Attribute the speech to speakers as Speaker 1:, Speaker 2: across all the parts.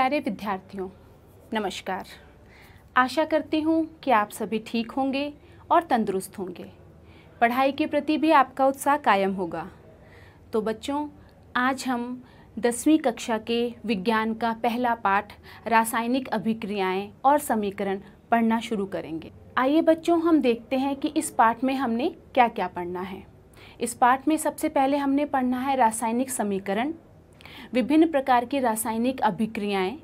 Speaker 1: प्यारे विद्यार्थियों नमस्कार आशा करती हूँ कि आप सभी ठीक होंगे और तंदुरुस्त होंगे पढ़ाई के प्रति भी आपका उत्साह कायम होगा तो बच्चों आज हम दसवीं कक्षा के विज्ञान का पहला पाठ रासायनिक अभिक्रियाएं और समीकरण पढ़ना शुरू करेंगे आइए बच्चों हम देखते हैं कि इस पाठ में हमने क्या क्या पढ़ना है इस पाठ में सबसे पहले हमने पढ़ना है रासायनिक समीकरण विभिन्न प्रकार की रासायनिक अभिक्रियाएं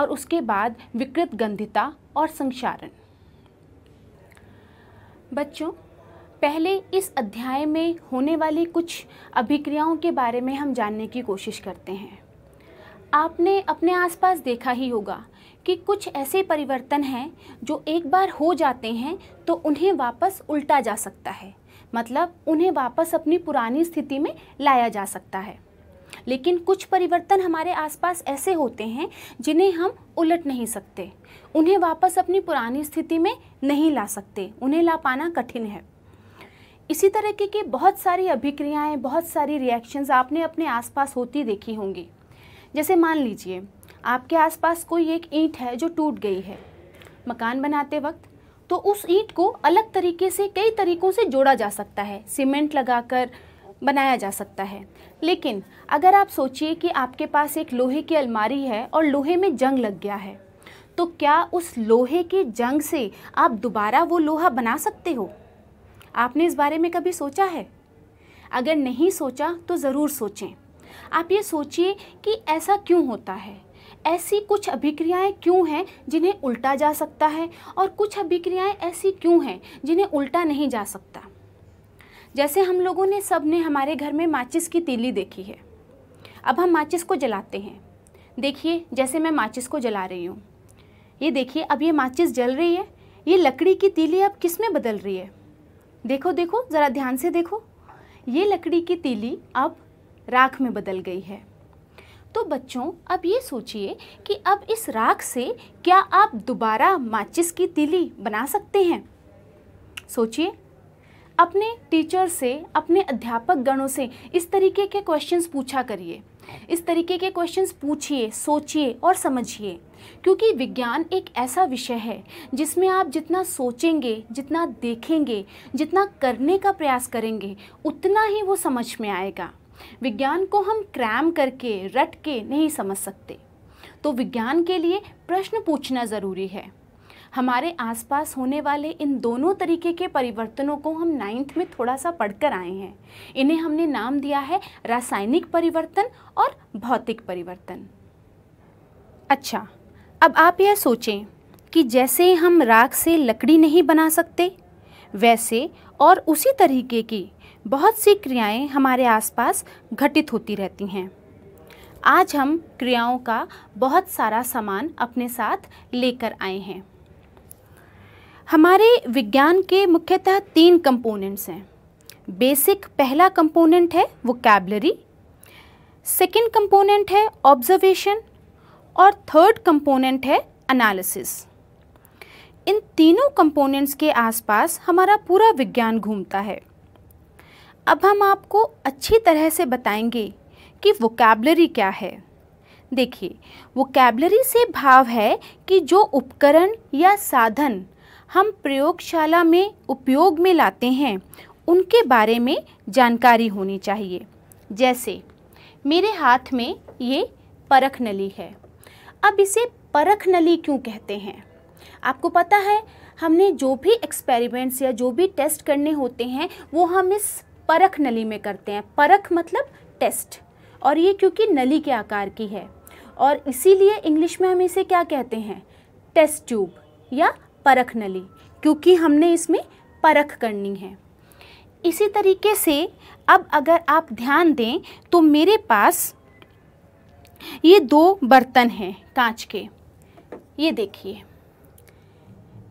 Speaker 1: और उसके बाद विकृत गंधिता और संक्षारण बच्चों पहले इस अध्याय में होने वाली कुछ अभिक्रियाओं के बारे में हम जानने की कोशिश करते हैं आपने अपने आसपास देखा ही होगा कि कुछ ऐसे परिवर्तन हैं जो एक बार हो जाते हैं तो उन्हें वापस उल्टा जा सकता है मतलब उन्हें वापस अपनी पुरानी स्थिति में लाया जा सकता है लेकिन कुछ परिवर्तन हमारे आसपास ऐसे होते हैं जिन्हें हम उलट नहीं सकते उन्हें वापस अपनी पुरानी स्थिति में नहीं ला सकते उन्हें ला पाना कठिन है इसी तरह की, की बहुत सारी अभिक्रियाएं बहुत सारी रिएक्शंस आपने अपने आसपास होती देखी होंगी जैसे मान लीजिए आपके आसपास कोई एक ईंट है जो टूट गई है मकान बनाते वक्त तो उस ईंट को अलग तरीके से कई तरीकों से जोड़ा जा सकता है सीमेंट लगाकर बनाया जा सकता है लेकिन अगर आप सोचिए कि आपके पास एक लोहे की अलमारी है और लोहे में जंग लग गया है तो क्या उस लोहे की जंग से आप दोबारा वो लोहा बना सकते हो आपने इस बारे में कभी सोचा है अगर नहीं सोचा तो ज़रूर सोचें आप ये सोचिए कि ऐसा क्यों होता है ऐसी कुछ अभिक्रियाएं क्यों हैं जिन्हें उल्टा जा सकता है और कुछ अभिक्रियाएं ऐसी क्यों हैं जिन्हें उल्टा नहीं जा सकता जैसे हम लोगों ने सब ने हमारे घर में माचिस की तीली देखी है अब हम माचिस को जलाते हैं देखिए जैसे मैं माचिस को जला रही हूँ ये देखिए अब ये माचिस जल रही है ये लकड़ी की तीली अब किस में बदल रही है देखो देखो ज़रा ध्यान से देखो ये लकड़ी की तीली अब राख में बदल गई है तो बच्चों अब ये सोचिए कि अब इस राख से क्या आप दोबारा माचिस की तीली बना सकते हैं सोचिए अपने टीचर से अपने अध्यापक गणों से इस तरीके के क्वेश्चंस पूछा करिए इस तरीके के क्वेश्चंस पूछिए सोचिए और समझिए क्योंकि विज्ञान एक ऐसा विषय है जिसमें आप जितना सोचेंगे जितना देखेंगे जितना करने का प्रयास करेंगे उतना ही वो समझ में आएगा विज्ञान को हम क्रैम करके रट के नहीं समझ सकते तो विज्ञान के लिए प्रश्न पूछना ज़रूरी है हमारे आसपास होने वाले इन दोनों तरीके के परिवर्तनों को हम नाइन्थ में थोड़ा सा पढ़कर आए हैं इन्हें हमने नाम दिया है रासायनिक परिवर्तन और भौतिक परिवर्तन अच्छा अब आप यह सोचें कि जैसे हम राख से लकड़ी नहीं बना सकते वैसे और उसी तरीके की बहुत सी क्रियाएं हमारे आसपास घटित होती रहती हैं आज हम क्रियाओं का बहुत सारा सामान अपने साथ लेकर आए हैं हमारे विज्ञान के मुख्यतः तीन कंपोनेंट्स हैं बेसिक पहला कंपोनेंट है वो कैबलरी सेकेंड कंपोनेंट है ऑब्जर्वेशन और थर्ड कंपोनेंट है एनालिसिस इन तीनों कंपोनेंट्स के आसपास हमारा पूरा विज्ञान घूमता है अब हम आपको अच्छी तरह से बताएंगे कि कैबलरी क्या है देखिए कैबलरी से भाव है कि जो उपकरण या साधन हम प्रयोगशाला में उपयोग में लाते हैं उनके बारे में जानकारी होनी चाहिए जैसे मेरे हाथ में ये परख नली है अब इसे परख नली क्यों कहते हैं आपको पता है हमने जो भी एक्सपेरिमेंट्स या जो भी टेस्ट करने होते हैं वो हम इस परख नली में करते हैं परख मतलब टेस्ट और ये क्योंकि नली के आकार की है और इसीलिए इंग्लिश में हम इसे क्या कहते हैं टेस्ट ट्यूब या परख न ली क्योंकि हमने इसमें परख करनी है इसी तरीके से अब अगर आप ध्यान दें तो मेरे पास ये दो बर्तन हैं कांच के ये देखिए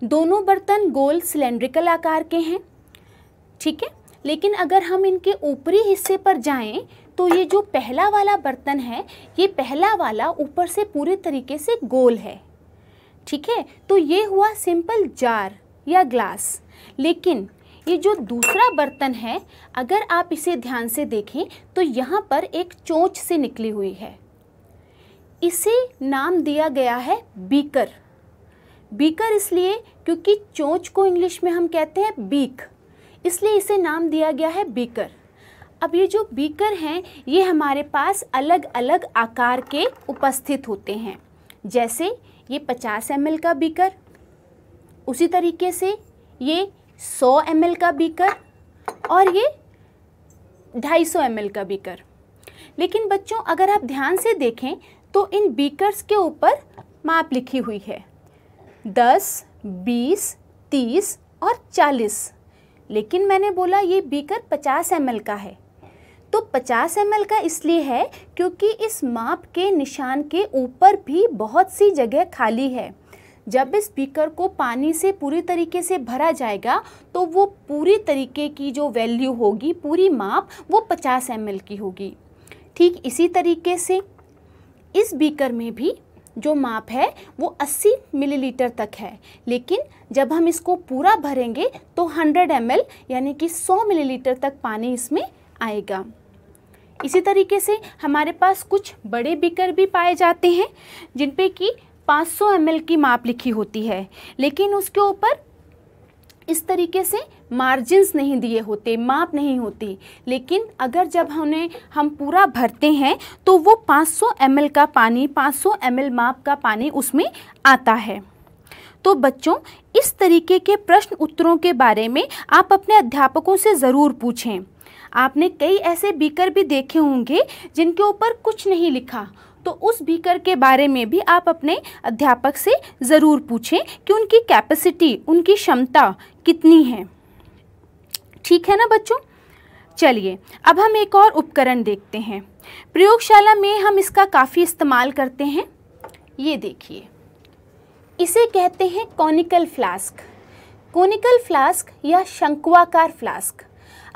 Speaker 1: दोनों बर्तन गोल सिलेंड्रिकल आकार के हैं ठीक है लेकिन अगर हम इनके ऊपरी हिस्से पर जाएं तो ये जो पहला वाला बर्तन है ये पहला वाला ऊपर से पूरे तरीके से गोल है ठीक है तो ये हुआ सिंपल जार या ग्लास लेकिन ये जो दूसरा बर्तन है अगर आप इसे ध्यान से देखें तो यहाँ पर एक चोंच से निकली हुई है इसे नाम दिया गया है बीकर बीकर इसलिए क्योंकि चोंच को इंग्लिश में हम कहते हैं बीक इसलिए इसे नाम दिया गया है बीकर अब ये जो बीकर हैं ये हमारे पास अलग अलग आकार के उपस्थित होते हैं जैसे ये 50 एम का बीकर उसी तरीके से ये 100 एम का बीकर और ये 250 एम का बीकर लेकिन बच्चों अगर आप ध्यान से देखें तो इन बीकर्स के ऊपर माप लिखी हुई है दस बीस तीस और चालीस लेकिन मैंने बोला ये बीकर पचास एम का है तो 50 एम का इसलिए है क्योंकि इस माप के निशान के ऊपर भी बहुत सी जगह खाली है जब इस बीकर को पानी से पूरी तरीके से भरा जाएगा तो वो पूरी तरीके की जो वैल्यू होगी पूरी माप वो 50 एम की होगी ठीक इसी तरीके से इस बीकर में भी जो माप है वो 80 मिलीलीटर तक है लेकिन जब हम इसको पूरा भरेंगे तो 100 एम यानी कि 100 मिलीलीटर तक पानी इसमें आएगा इसी तरीके से हमारे पास कुछ बड़े बिकर भी पाए जाते हैं जिन पे कि 500 सौ की माप लिखी होती है लेकिन उसके ऊपर इस तरीके से मार्जिन्स नहीं दिए होते माप नहीं होती लेकिन अगर जब हमने हम पूरा भरते हैं तो वो 500 सौ का पानी 500 सौ माप का पानी उसमें आता है तो बच्चों इस तरीके के प्रश्न उत्तरों के बारे में आप अपने अध्यापकों से ज़रूर पूछें आपने कई ऐसे बीकर भी देखे होंगे जिनके ऊपर कुछ नहीं लिखा तो उस बीकर के बारे में भी आप अपने अध्यापक से ज़रूर पूछें कि उनकी कैपेसिटी उनकी क्षमता कितनी है ठीक है ना बच्चों चलिए अब हम एक और उपकरण देखते हैं प्रयोगशाला में हम इसका काफ़ी इस्तेमाल करते हैं ये देखिए इसे कहते हैं कॉनिकल फ्लास्क कॉनिकल फ्लास्क या शंकुआकार फ्लास्क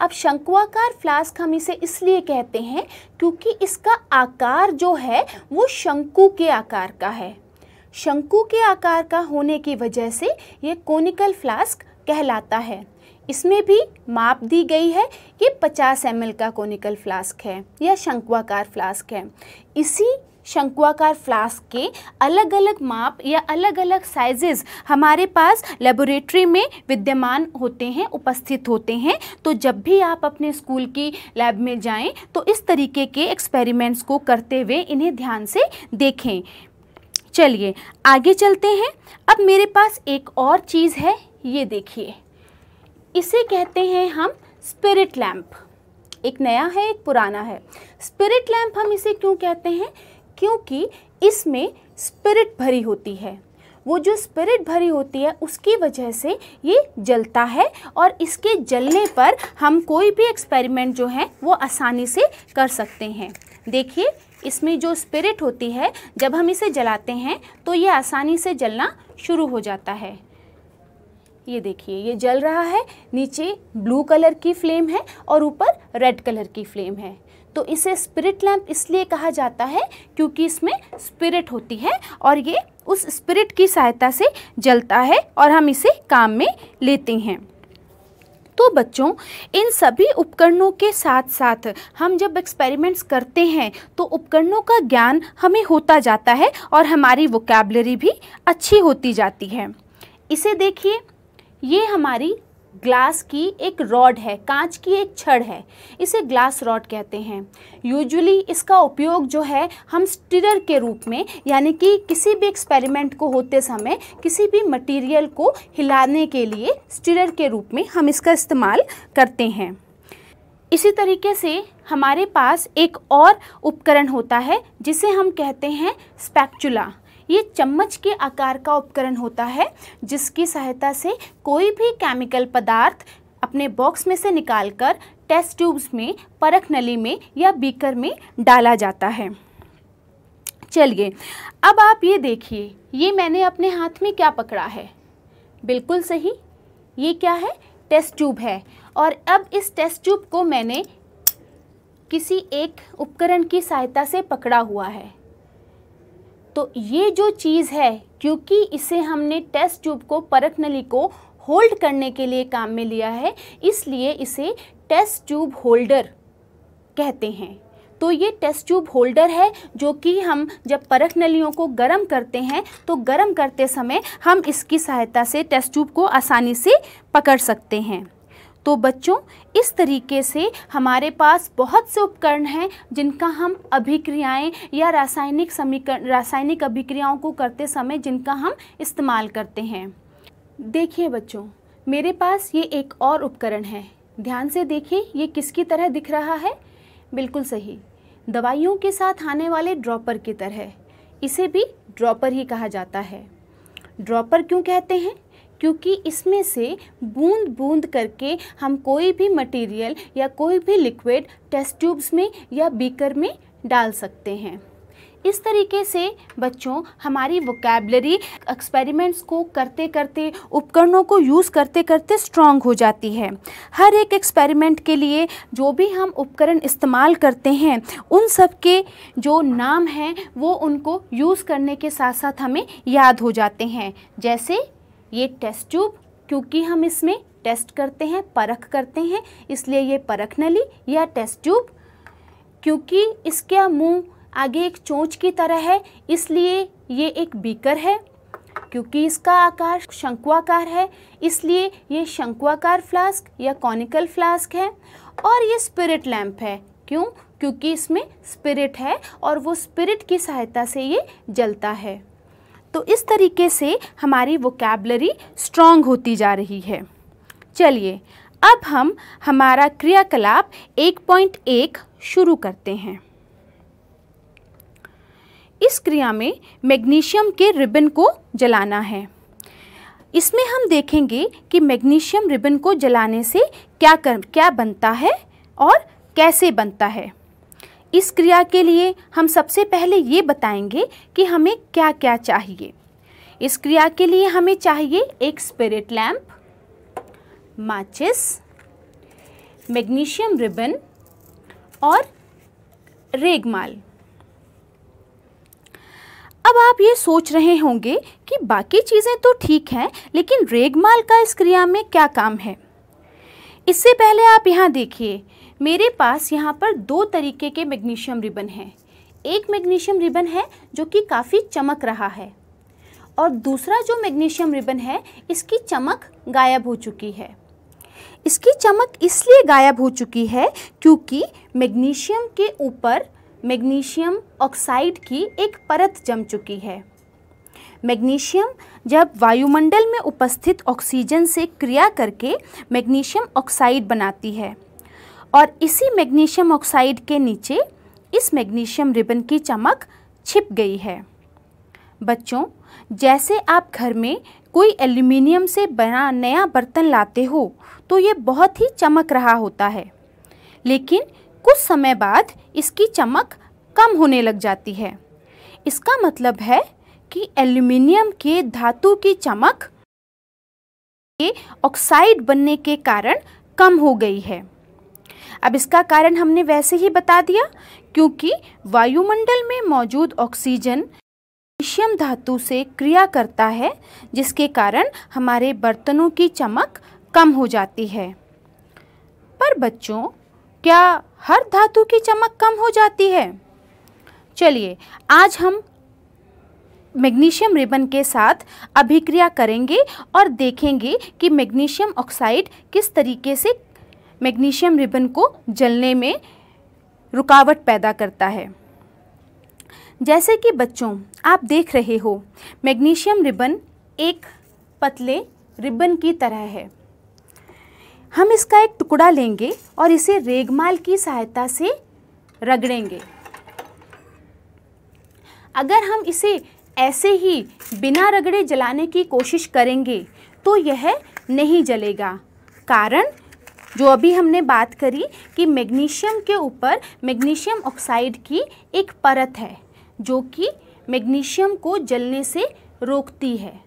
Speaker 1: अब शंकुआकार फ्लास्क हम इसे इसलिए कहते हैं क्योंकि इसका आकार जो है वो शंकु के आकार का है शंकु के आकार का होने की वजह से ये कोनिकल फ्लास्क कहलाता है इसमें भी माप दी गई है ये 50 एम का कोनिकल फ्लास्क है या शंकुआकार फ्लास्क है इसी शंकुआकार फ्लास्क के अलग अलग माप या अलग अलग साइजेस हमारे पास लेबोरेटरी में विद्यमान होते हैं उपस्थित होते हैं तो जब भी आप अपने स्कूल की लैब में जाएं तो इस तरीके के एक्सपेरिमेंट्स को करते हुए इन्हें ध्यान से देखें चलिए आगे चलते हैं अब मेरे पास एक और चीज़ है ये देखिए इसे कहते हैं हम स्पिरिट लैम्प एक नया है एक पुराना है स्पिरिट लैम्प हम इसे क्यों कहते हैं क्योंकि इसमें स्पिरिट भरी होती है वो जो स्पिरिट भरी होती है उसकी वजह से ये जलता है और इसके जलने पर हम कोई भी एक्सपेरिमेंट जो है वो आसानी से कर सकते हैं देखिए इसमें जो स्पिरिट होती है जब हम इसे जलाते हैं तो ये आसानी से जलना शुरू हो जाता है ये देखिए ये जल रहा है नीचे ब्लू कलर की फ्लेम है और ऊपर रेड कलर की फ्लेम है तो इसे स्पिरिट लैंप इसलिए कहा जाता है क्योंकि इसमें स्पिरिट होती है और ये उस स्पिरिट की सहायता से जलता है और हम इसे काम में लेते हैं तो बच्चों इन सभी उपकरणों के साथ साथ हम जब एक्सपेरिमेंट्स करते हैं तो उपकरणों का ज्ञान हमें होता जाता है और हमारी वोकेबलरी भी अच्छी होती जाती है इसे देखिए ये हमारी ग्लास की एक रॉड है कांच की एक छड़ है इसे ग्लास रॉड कहते हैं यूजुअली इसका उपयोग जो है हम स्टिरर के रूप में यानी कि किसी भी एक्सपेरिमेंट को होते समय किसी भी मटेरियल को हिलाने के लिए स्टिरर के रूप में हम इसका इस्तेमाल करते हैं इसी तरीके से हमारे पास एक और उपकरण होता है जिसे हम कहते हैं स्पैक्चुला ये चम्मच के आकार का उपकरण होता है जिसकी सहायता से कोई भी केमिकल पदार्थ अपने बॉक्स में से निकालकर टेस्ट ट्यूब्स में परख नली में या बीकर में डाला जाता है चलिए अब आप ये देखिए ये मैंने अपने हाथ में क्या पकड़ा है बिल्कुल सही ये क्या है टेस्ट ट्यूब है और अब इस टेस्ट ट्यूब को मैंने किसी एक उपकरण की सहायता से पकड़ा हुआ है तो ये जो चीज़ है क्योंकि इसे हमने टेस्ट ट्यूब को परख नली को होल्ड करने के लिए काम में लिया है इसलिए इसे टेस्ट ट्यूब होल्डर कहते हैं तो ये टेस्ट ट्यूब होल्डर है जो कि हम जब परख नलियों को गर्म करते हैं तो गर्म करते समय हम इसकी सहायता से टेस्ट ट्यूब को आसानी से पकड़ सकते हैं तो बच्चों इस तरीके से हमारे पास बहुत से उपकरण हैं जिनका हम अभिक्रियाएं या रासायनिक समीकरण रासायनिक अभिक्रियाओं को करते समय जिनका हम इस्तेमाल करते हैं देखिए बच्चों मेरे पास ये एक और उपकरण है ध्यान से देखिए ये किसकी तरह दिख रहा है बिल्कुल सही दवाइयों के साथ आने वाले ड्रॉपर की तरह इसे भी ड्रॉपर ही कहा जाता है ड्रॉपर क्यों कहते हैं क्योंकि इसमें से बूंद बूंद करके हम कोई भी मटेरियल या कोई भी लिक्विड टेस्ट ट्यूब्स में या बीकर में डाल सकते हैं इस तरीके से बच्चों हमारी वोकेबलरी एक्सपेरिमेंट्स को करते करते उपकरणों को यूज़ करते करते स्ट्रॉन्ग हो जाती है हर एक एक्सपेरिमेंट के लिए जो भी हम उपकरण इस्तेमाल करते हैं उन सब के जो नाम हैं वो उनको यूज़ करने के साथ साथ हमें याद हो जाते हैं जैसे ये टेस्ट ट्यूब क्योंकि हम इसमें टेस्ट करते हैं परख करते हैं इसलिए ये परख नली या टेस्ट ट्यूब क्योंकि इसका मुंह आगे एक चोंच की तरह है इसलिए ये एक बीकर है क्योंकि इसका आकार शंकुआकार है इसलिए ये शंकुआकार फ्लास्क या कॉनिकल फ्लास्क है और ये स्पिरिट लैंप है क्यों क्योंकि इसमें स्पिरिट है और वो स्पिरिट की सहायता से ये जलता है तो इस तरीके से हमारी वोकेबलरी स्ट्रॉन्ग होती जा रही है चलिए अब हम हमारा क्रियाकलाप 1.1 शुरू करते हैं इस क्रिया में मैग्नीशियम के रिबन को जलाना है इसमें हम देखेंगे कि मैग्नीशियम रिबन को जलाने से क्या कर क्या बनता है और कैसे बनता है इस क्रिया के लिए हम सबसे पहले ये बताएंगे कि हमें क्या क्या चाहिए इस क्रिया के लिए हमें चाहिए एक स्पिरिट लैम्प माचिस मैग्नीशियम रिबन और रेगमाल अब आप ये सोच रहे होंगे कि बाकी चीज़ें तो ठीक हैं लेकिन रेगमाल का इस क्रिया में क्या काम है इससे पहले आप यहाँ देखिए मेरे पास यहाँ पर दो तरीके के मैग्नीशियम रिबन हैं एक मैग्नीशियम रिबन है जो कि काफ़ी चमक रहा है और दूसरा जो मैग्नीशियम रिबन है इसकी चमक गायब हो चुकी है इसकी चमक इसलिए गायब हो चुकी है क्योंकि मैग्नीशियम के ऊपर मैग्नीशियम ऑक्साइड की एक परत जम चुकी है मैग्नीशियम जब वायुमंडल में उपस्थित ऑक्सीजन से क्रिया करके मैग्नीशियम ऑक्साइड बनाती है और इसी मैग्नीशियम ऑक्साइड के नीचे इस मैग्नीशियम रिबन की चमक छिप गई है बच्चों जैसे आप घर में कोई एल्यूमिनियम से बना नया बर्तन लाते हो तो ये बहुत ही चमक रहा होता है लेकिन कुछ समय बाद इसकी चमक कम होने लग जाती है इसका मतलब है कि एल्यूमिनियम के धातु की चमक के ऑक्साइड बनने के कारण कम हो गई है अब इसका कारण हमने वैसे ही बता दिया क्योंकि वायुमंडल में मौजूद ऑक्सीजन शियम धातु से क्रिया करता है जिसके कारण हमारे बर्तनों की चमक कम हो जाती है पर बच्चों क्या हर धातु की चमक कम हो जाती है चलिए आज हम मैग्नीशियम रिबन के साथ अभिक्रिया करेंगे और देखेंगे कि मैग्नीशियम ऑक्साइड किस तरीके से मैग्नीशियम रिबन को जलने में रुकावट पैदा करता है जैसे कि बच्चों आप देख रहे हो मैग्नीशियम रिबन एक पतले रिबन की तरह है हम इसका एक टुकड़ा लेंगे और इसे रेगमाल की सहायता से रगड़ेंगे अगर हम इसे ऐसे ही बिना रगड़े जलाने की कोशिश करेंगे तो यह नहीं जलेगा कारण जो अभी हमने बात करी कि मैग्नीशियम के ऊपर मैग्नीशियम ऑक्साइड की एक परत है जो कि मैग्नीशियम को जलने से रोकती है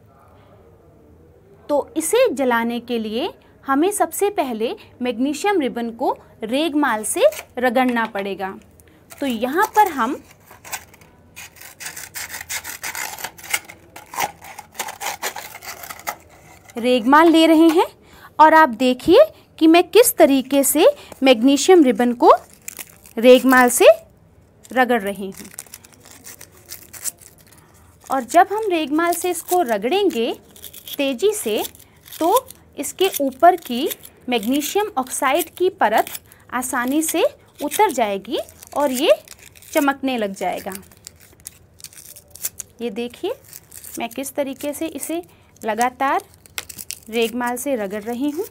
Speaker 1: तो इसे जलाने के लिए हमें सबसे पहले मैग्नीशियम रिबन को रेगमाल से रगड़ना पड़ेगा तो यहाँ पर हम रेगमाल ले रहे हैं और आप देखिए कि मैं किस तरीके से मैग्नीशियम रिबन को रेगमाल से रगड़ रही हूँ और जब हम रेगमाल से इसको रगड़ेंगे तेज़ी से तो इसके ऊपर की मैग्नीशियम ऑक्साइड की परत आसानी से उतर जाएगी और ये चमकने लग जाएगा ये देखिए मैं किस तरीके से इसे लगातार रेगमाल से रगड़ रही हूँ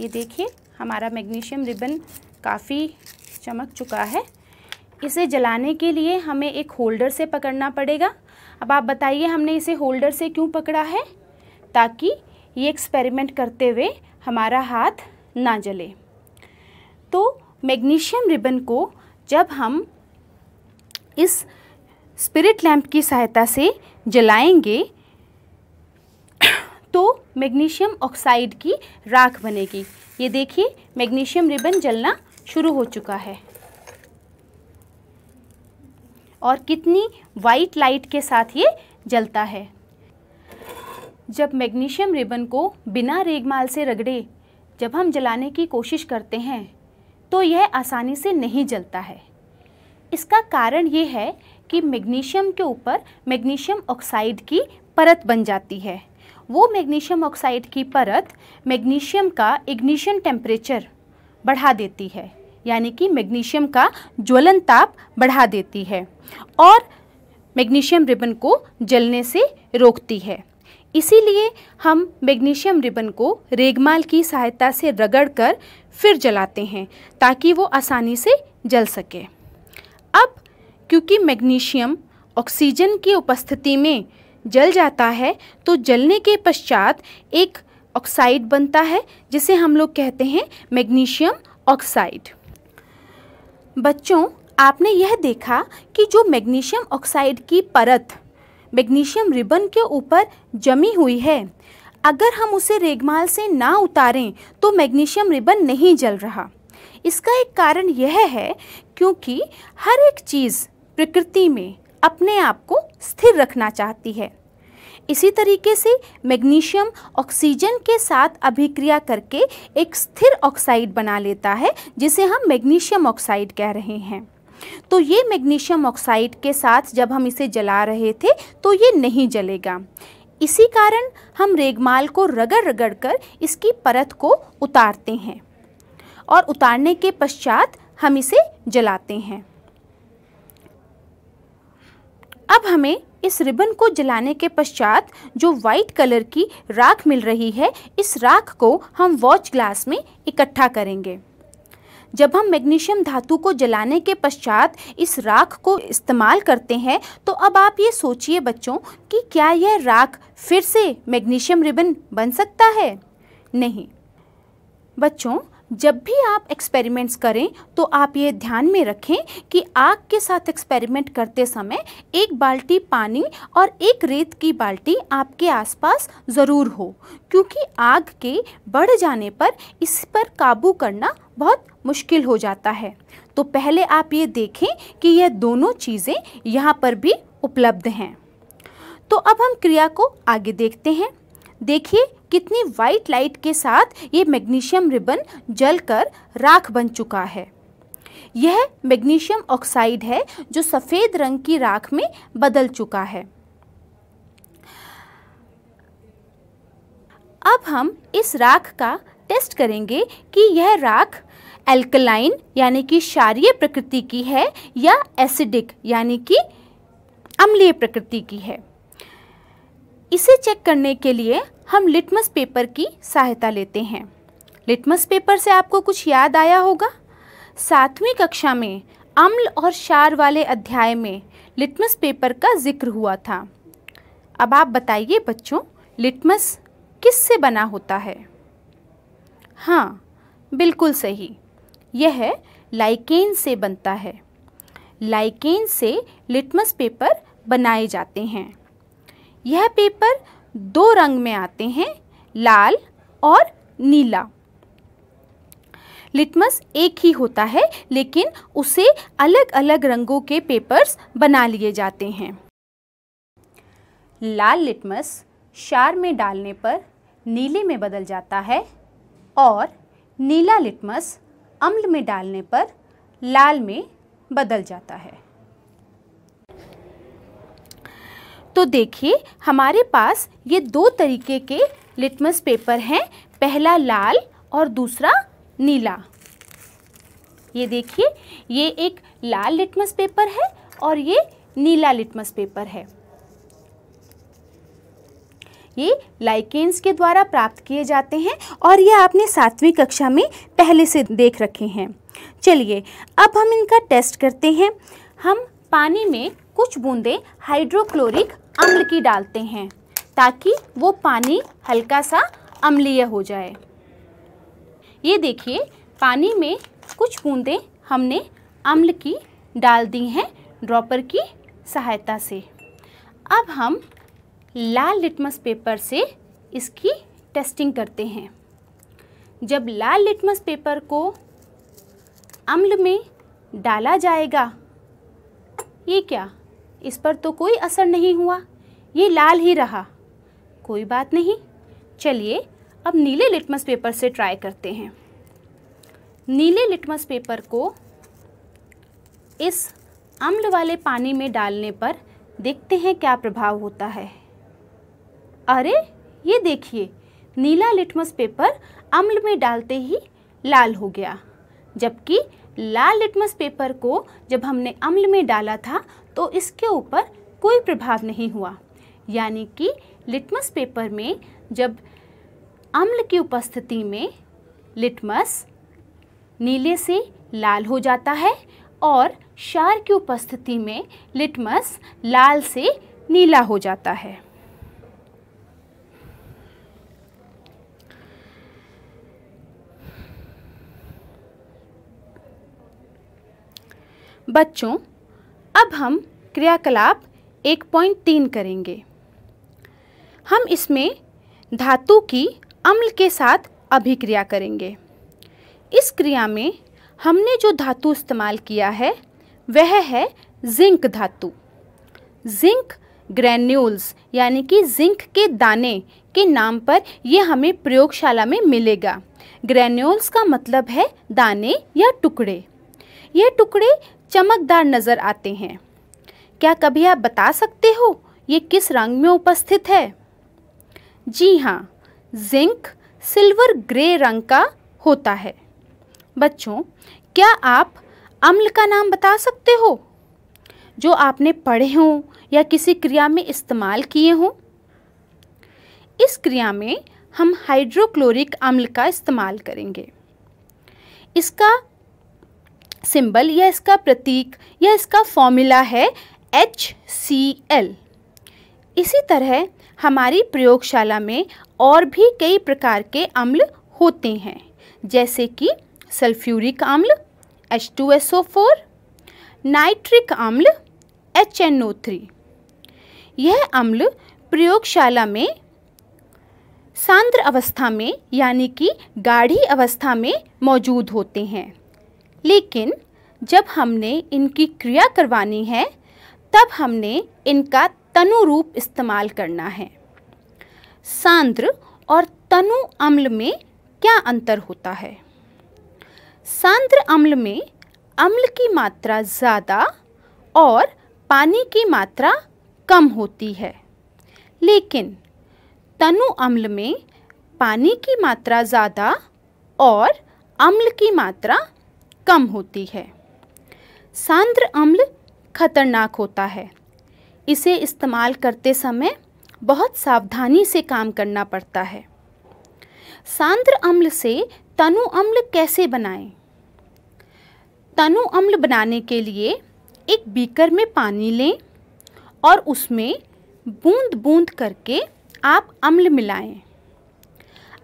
Speaker 1: ये देखिए हमारा मैग्नीशियम रिबन काफ़ी चमक चुका है इसे जलाने के लिए हमें एक होल्डर से पकड़ना पड़ेगा अब आप बताइए हमने इसे होल्डर से क्यों पकड़ा है ताकि ये एक्सपेरिमेंट करते हुए हमारा हाथ ना जले तो मैग्नीशियम रिबन को जब हम इस स्पिरिट लैम्प की सहायता से जलाएंगे तो मैग्नीशियम ऑक्साइड की राख बनेगी ये देखिए मैग्नीशियम रिबन जलना शुरू हो चुका है और कितनी वाइट लाइट के साथ ये जलता है जब मैग्नीशियम रिबन को बिना रेगमाल से रगड़े जब हम जलाने की कोशिश करते हैं तो यह आसानी से नहीं जलता है इसका कारण ये है कि मैग्नीशियम के ऊपर मैग्नीशियम ऑक्साइड की परत बन जाती है वो मैग्नीशियम ऑक्साइड की परत मैग्नीशियम का इग्निशियम टेम्परेचर बढ़ा देती है यानी कि मैग्नीशियम का ज्वलन ताप बढ़ा देती है और मैग्नीशियम रिबन को जलने से रोकती है इसीलिए हम मैग्नीशियम रिबन को रेगमाल की सहायता से रगड़कर फिर जलाते हैं ताकि वो आसानी से जल सके अब क्योंकि मैग्नीशियम ऑक्सीजन की उपस्थिति में जल जाता है तो जलने के पश्चात एक ऑक्साइड बनता है जिसे हम लोग कहते हैं मैग्नीशियम ऑक्साइड बच्चों आपने यह देखा कि जो मैग्नीशियम ऑक्साइड की परत मैग्नीशियम रिबन के ऊपर जमी हुई है अगर हम उसे रेगमाल से ना उतारें तो मैग्नीशियम रिबन नहीं जल रहा इसका एक कारण यह है क्योंकि हर एक चीज़ प्रकृति में अपने आप को स्थिर रखना चाहती है इसी तरीके से मैग्नीशियम ऑक्सीजन के साथ अभिक्रिया करके एक स्थिर ऑक्साइड बना लेता है जिसे हम मैग्नीशियम ऑक्साइड कह रहे हैं तो ये मैग्नीशियम ऑक्साइड के साथ जब हम इसे जला रहे थे तो ये नहीं जलेगा इसी कारण हम रेगमाल को रगड़ रगड़ कर इसकी परत को उतारते हैं और उतारने के पश्चात हम इसे जलाते हैं अब हमें इस रिबन को जलाने के पश्चात जो वाइट कलर की राख मिल रही है इस राख को हम वॉच ग्लास में इकट्ठा करेंगे जब हम मैग्नीशियम धातु को जलाने के पश्चात इस राख को इस्तेमाल करते हैं तो अब आप ये सोचिए बच्चों कि क्या यह राख फिर से मैग्नीशियम रिबन बन सकता है नहीं बच्चों जब भी आप एक्सपेरिमेंट्स करें तो आप ये ध्यान में रखें कि आग के साथ एक्सपेरिमेंट करते समय एक बाल्टी पानी और एक रेत की बाल्टी आपके आसपास ज़रूर हो क्योंकि आग के बढ़ जाने पर इस पर काबू करना बहुत मुश्किल हो जाता है तो पहले आप ये देखें कि यह दोनों चीज़ें यहाँ पर भी उपलब्ध हैं तो अब हम क्रिया को आगे देखते हैं देखिए कितनी वाइट लाइट के साथ ये मैग्नीशियम रिबन जलकर राख बन चुका है यह मैग्नीशियम ऑक्साइड है जो सफ़ेद रंग की राख में बदल चुका है अब हम इस राख का टेस्ट करेंगे कि यह राख एल्कलाइन यानी कि क्षारीय प्रकृति की है या एसिडिक यानी कि अम्लीय प्रकृति की है इसे चेक करने के लिए हम लिटमस पेपर की सहायता लेते हैं लिटमस पेपर से आपको कुछ याद आया होगा सातवीं कक्षा में अम्ल और शार वाले अध्याय में लिटमस पेपर का जिक्र हुआ था अब आप बताइए बच्चों लिटमस किस से बना होता है हाँ बिल्कुल सही यह लाइकेन से बनता है लाइकेन से लिटमस पेपर बनाए जाते हैं यह पेपर दो रंग में आते हैं लाल और नीला लिटमस एक ही होता है लेकिन उसे अलग अलग रंगों के पेपर्स बना लिए जाते हैं लाल लिटमस शार में डालने पर नीले में बदल जाता है और नीला लिटमस अम्ल में डालने पर लाल में बदल जाता है तो देखिए हमारे पास ये दो तरीके के लिटमस पेपर हैं पहला लाल और दूसरा नीला ये देखिए ये एक लाल लिटमस पेपर है और ये नीला लिटमस पेपर है ये लाइकेंस के द्वारा प्राप्त किए जाते हैं और ये आपने सातवीं कक्षा में पहले से देख रखे हैं चलिए अब हम इनका टेस्ट करते हैं हम पानी में कुछ बूंदें हाइड्रोक्लोरिक अम्ल की डालते हैं ताकि वो पानी हल्का सा अम्लीय हो जाए ये देखिए पानी में कुछ बूंदें हमने अम्ल की डाल दी हैं ड्रॉपर की सहायता से अब हम लाल लिटमस पेपर से इसकी टेस्टिंग करते हैं जब लाल लिटमस पेपर को अम्ल में डाला जाएगा ये क्या इस पर तो कोई असर नहीं हुआ ये लाल ही रहा कोई बात नहीं चलिए अब नीले लिटमस पेपर से ट्राई करते हैं नीले लिटमस पेपर को इस अम्ल वाले पानी में डालने पर देखते हैं क्या प्रभाव होता है अरे ये देखिए नीला लिटमस पेपर अम्ल में डालते ही लाल हो गया जबकि लाल लिटमस पेपर को जब हमने अम्ल में डाला था तो इसके ऊपर कोई प्रभाव नहीं हुआ यानी कि लिटमस पेपर में जब अम्ल की उपस्थिति में लिटमस नीले से लाल हो जाता है और क्षार की उपस्थिति में लिटमस लाल से नीला हो जाता है बच्चों अब हम क्रियाकलाप 1.3 करेंगे हम इसमें धातु की अम्ल के साथ अभिक्रिया करेंगे इस क्रिया में हमने जो धातु इस्तेमाल किया है वह है जिंक धातु जिंक ग्रैन्यूल्स यानी कि जिंक के दाने के नाम पर यह हमें प्रयोगशाला में मिलेगा ग्रैन्यूल्स का मतलब है दाने या टुकड़े ये टुकड़े चमकदार नज़र आते हैं क्या कभी आप बता सकते हो ये किस रंग में उपस्थित है जी हाँ जिंक सिल्वर ग्रे रंग का होता है बच्चों क्या आप अम्ल का नाम बता सकते हो जो आपने पढ़े हों या किसी क्रिया में इस्तेमाल किए हों इस क्रिया में हम हाइड्रोक्लोरिक अम्ल का इस्तेमाल करेंगे इसका सिंबल या इसका प्रतीक या इसका फॉर्मूला है एच सी एल इसी तरह हमारी प्रयोगशाला में और भी कई प्रकार के अम्ल होते हैं जैसे कि सल्फ्यूरिक अम्ल H two S O four nitric अम्ल एच एन ओ थ्री यह अम्ल प्रयोगशाला में सांद्र अवस्था में यानी कि गाढ़ी अवस्था में मौजूद होते हैं लेकिन जब हमने इनकी क्रिया करवानी है तब हमने इनका तनु रूप इस्तेमाल करना है सांद्र और तनु अम्ल में क्या अंतर होता है सांद्र अम्ल में अम्ल की मात्रा ज़्यादा और पानी की मात्रा कम होती है लेकिन तनु अम्ल में पानी की मात्रा ज़्यादा और अम्ल की मात्रा कम होती है सांद्र अम्ल खतरनाक होता है इसे इस्तेमाल करते समय बहुत सावधानी से काम करना पड़ता है सांद्र अम्ल से तनु अम्ल कैसे बनाएं? तनु अम्ल बनाने के लिए एक बीकर में पानी लें और उसमें बूंद बूंद करके आप अम्ल मिलाएं।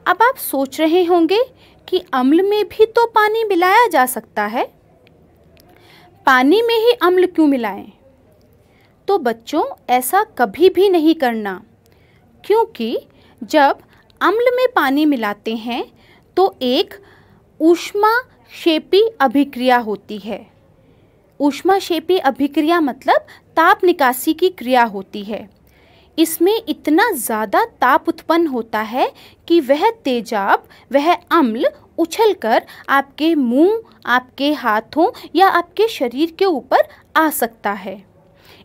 Speaker 1: अब आप सोच रहे होंगे कि अम्ल में भी तो पानी मिलाया जा सकता है पानी में ही अम्ल क्यों मिलाएं? तो बच्चों ऐसा कभी भी नहीं करना क्योंकि जब अम्ल में पानी मिलाते हैं तो एक ऊष्मा शेपी अभिक्रिया होती है ऊष्माशेपी अभिक्रिया मतलब ताप निकासी की क्रिया होती है इसमें इतना ज़्यादा ताप उत्पन्न होता है कि वह तेजाब वह अम्ल उछलकर आपके मुंह, आपके हाथों या आपके शरीर के ऊपर आ सकता है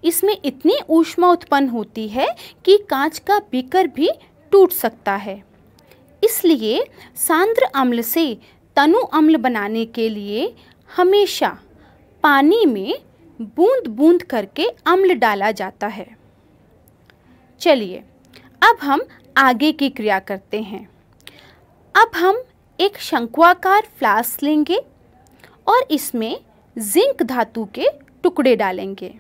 Speaker 1: इसमें इतनी ऊष्मा उत्पन्न होती है कि कांच का बीकर भी टूट सकता है इसलिए सांद्र अम्ल से तनु अम्ल बनाने के लिए हमेशा पानी में बूंद बूंद करके अम्ल डाला जाता है चलिए अब हम आगे की क्रिया करते हैं अब हम एक शंकुआकार फ्लास्क लेंगे और इसमें जिंक धातु के टुकड़े डालेंगे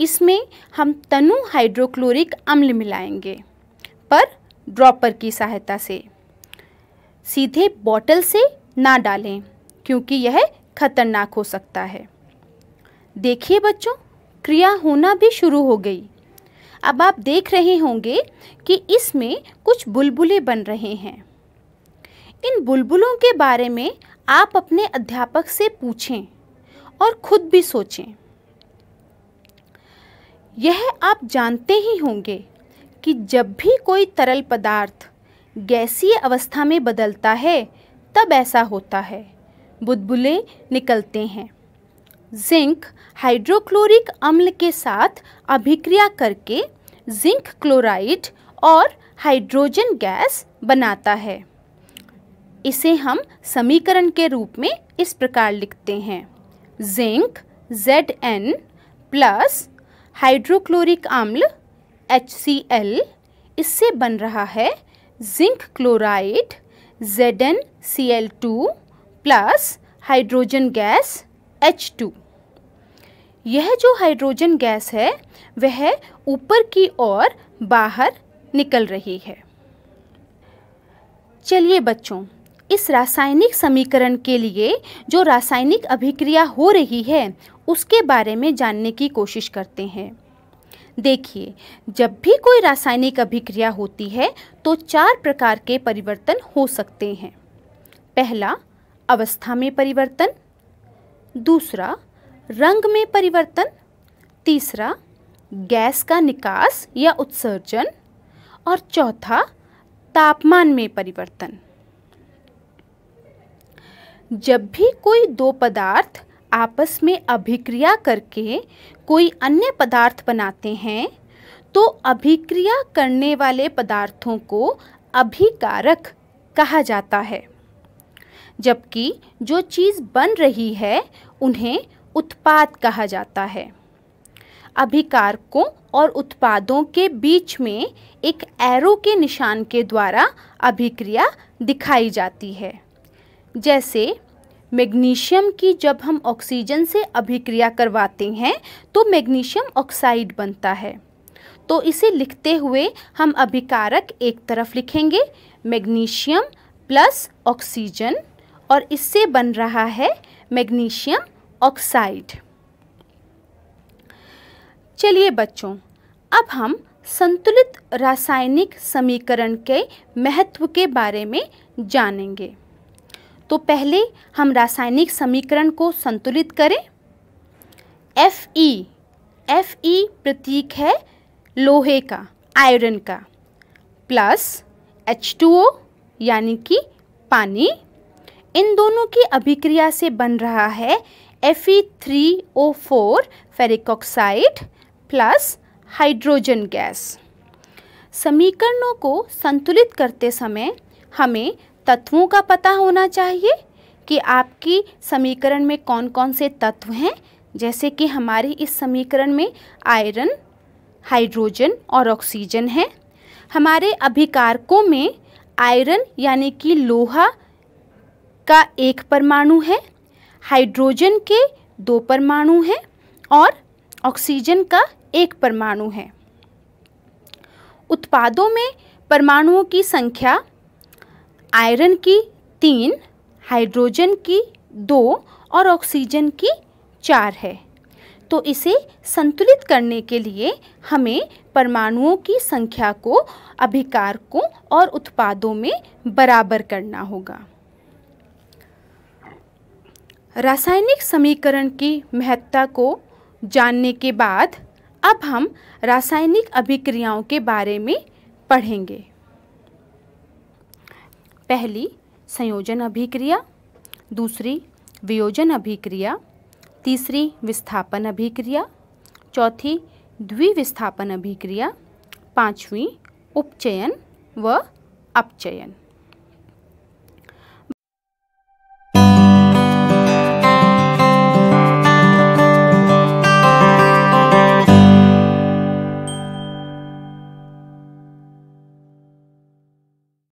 Speaker 1: इसमें हम तनु हाइड्रोक्लोरिक अम्ल मिलाएंगे पर ड्रॉपर की सहायता से सीधे बॉटल से ना डालें क्योंकि यह खतरनाक हो सकता है देखिए बच्चों क्रिया होना भी शुरू हो गई अब आप देख रहे होंगे कि इसमें कुछ बुलबुले बन रहे हैं इन बुलबुलों के बारे में आप अपने अध्यापक से पूछें और खुद भी सोचें यह आप जानते ही होंगे कि जब भी कोई तरल पदार्थ गैसीय अवस्था में बदलता है तब ऐसा होता है बुलबुले निकलते हैं जिंक हाइड्रोक्लोरिक अम्ल के साथ अभिक्रिया करके जिंक क्लोराइड और हाइड्रोजन गैस बनाता है इसे हम समीकरण के रूप में इस प्रकार लिखते हैं zinc Z N plus hydrochloric अम्ल एच सी एल इससे बन रहा है zinc chloride Z N C L two plus hydrogen gas H two यह जो हाइड्रोजन गैस है वह ऊपर की ओर बाहर निकल रही है चलिए बच्चों इस रासायनिक समीकरण के लिए जो रासायनिक अभिक्रिया हो रही है उसके बारे में जानने की कोशिश करते हैं देखिए जब भी कोई रासायनिक अभिक्रिया होती है तो चार प्रकार के परिवर्तन हो सकते हैं पहला अवस्था में परिवर्तन दूसरा रंग में परिवर्तन तीसरा गैस का निकास या उत्सर्जन और चौथा तापमान में परिवर्तन जब भी कोई दो पदार्थ आपस में अभिक्रिया करके कोई अन्य पदार्थ बनाते हैं तो अभिक्रिया करने वाले पदार्थों को अभिकारक कहा जाता है जबकि जो चीज़ बन रही है उन्हें उत्पाद कहा जाता है अभिकारकों और उत्पादों के बीच में एक एरो के निशान के द्वारा अभिक्रिया दिखाई जाती है जैसे मैग्नीशियम की जब हम ऑक्सीजन से अभिक्रिया करवाते हैं तो मैग्नीशियम ऑक्साइड बनता है तो इसे लिखते हुए हम अभिकारक एक तरफ लिखेंगे मैग्नीशियम प्लस ऑक्सीजन और इससे बन रहा है मैग्नीशियम ऑक्साइड चलिए बच्चों अब हम संतुलित रासायनिक समीकरण के महत्व के बारे में जानेंगे तो पहले हम रासायनिक समीकरण को संतुलित करें एफ ई एफ ई प्रतीक है लोहे का आयरन का प्लस एच टू ओ यानी कि पानी इन दोनों की अभिक्रिया से बन रहा है Fe3O4 ferric oxide plus hydrogen gas समीकरणों को संतुलित करते समय हमें तत्वों का पता होना चाहिए कि आपकी समीकरण में कौन कौन से तत्व हैं जैसे कि हमारे इस समीकरण में आयरन हाइड्रोजन और ऑक्सीजन है हमारे अभिकारकों में आयरन यानी कि लोहा का एक परमाणु है हाइड्रोजन के दो परमाणु हैं और ऑक्सीजन का एक परमाणु है उत्पादों में परमाणुओं की संख्या आयरन की तीन हाइड्रोजन की दो और ऑक्सीजन की चार है तो इसे संतुलित करने के लिए हमें परमाणुओं की संख्या को अभिकारकों और उत्पादों में बराबर करना होगा रासायनिक समीकरण की महत्ता को जानने के बाद अब हम रासायनिक अभिक्रियाओं के बारे में पढ़ेंगे पहली संयोजन अभिक्रिया दूसरी वियोजन अभिक्रिया तीसरी विस्थापन अभिक्रिया चौथी द्विविस्थापन अभिक्रिया पांचवी उपचयन व अपचयन